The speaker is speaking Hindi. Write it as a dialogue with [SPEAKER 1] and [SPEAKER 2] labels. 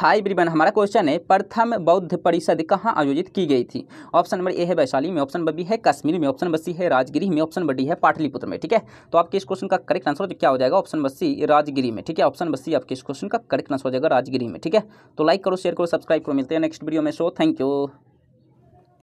[SPEAKER 1] हाई ब्रिबन हमारा क्वेश्चन है प्रथम बौद्ध परिषद कहाँ आयोजित की गई थी ऑप्शन नंबर ए है वैशाली में ऑप्शन बी है कश्मीर में ऑप्शन बसी है राजगिरी में ऑप्शन बडी है पाटलिपुत्र में ठीक है तो आपके इस क्वेश्चन का करेक्ट आंसर तो क्या हो जाएगा ऑप्शन बसी राजगिरी में ठीक है ऑप्शन बसी आपके इस क्वेश्चन का करेक्ट आंसर हो जाएगा राजगिरी में ठीक है तो लाइक करो शेयर करो सब्सक्राइब करो मिलते हैं नेक्स्ट वीडियो में शो थैंक यू